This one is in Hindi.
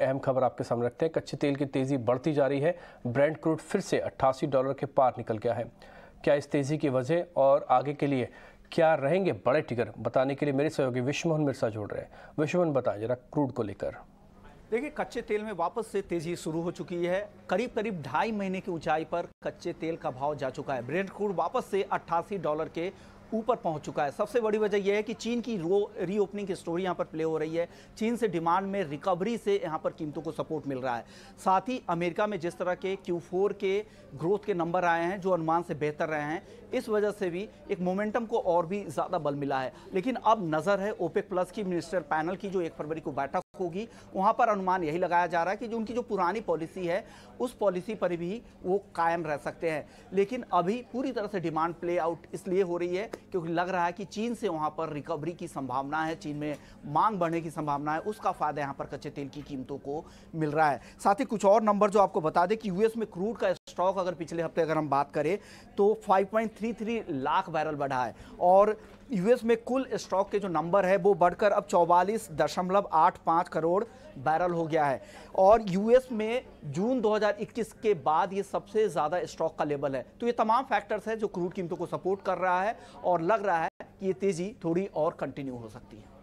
अहम खबर आपके सामने रखते हैं कच्चे तेल की तेज़ी बढ़ती जा रही है ब्रांड क्रूड फिर से अट्ठासी डॉलर के पार निकल गया है क्या इस तेज़ी की वजह और आगे के लिए क्या रहेंगे बड़े टिकर बताने के लिए मेरे सहयोगी विश्वमोहन मिर्सा जोड़ रहे हैं विश्वमोहन बताएं जरा क्रूड को लेकर देखिए कच्चे तेल में वापस से तेजी शुरू हो चुकी है करीब करीब ढाई महीने की ऊंचाई पर कच्चे तेल का भाव जा चुका है ब्रेंट क्रूड वापस से 88 डॉलर के ऊपर पहुंच चुका है सबसे बड़ी वजह यह है कि चीन की रो रीओपनिंग की स्टोरी यहाँ पर प्ले हो रही है चीन से डिमांड में रिकवरी से यहाँ पर कीमतों को सपोर्ट मिल रहा है साथ ही अमेरिका में जिस तरह के क्यू के ग्रोथ के नंबर आए हैं जो अनुमान से बेहतर रहे हैं इस वजह से भी एक मोमेंटम को और भी ज़्यादा बल मिला है लेकिन अब नज़र है ओपेक प्लस की मिनिस्टर पैनल की जो एक फरवरी को बैठक होगी वहाँ पर अनुमान यही लगाया जा रहा है कि जो उनकी जो पुरानी पॉलिसी है उस पॉलिसी पर भी वो कायम रह सकते हैं लेकिन अभी पूरी तरह से डिमांड प्ले आउट इसलिए हो रही है क्योंकि लग रहा है कि चीन से वहां पर रिकवरी की संभावना है चीन में मांग बढ़ने की संभावना है उसका फायदा यहां पर कच्चे तेल की कीमतों को मिल रहा है साथ ही कुछ और नंबर जो आपको बता दें कि यूएस में क्रूड का स्टॉक अगर पिछले हफ्ते अगर हम बात करें तो 5.33 लाख बैरल बढ़ा है और यूएस में कुल स्टॉक के जो नंबर है वो बढ़कर अब चौवालीस दशमलव आठ करोड़ बैरल हो गया है और यूएस में जून 2021 के बाद ये सबसे ज़्यादा स्टॉक का लेवल है तो ये तमाम फैक्टर्स हैं जो क्रूड कीमतों को सपोर्ट कर रहा है और लग रहा है कि ये तेज़ी थोड़ी और कंटिन्यू हो सकती है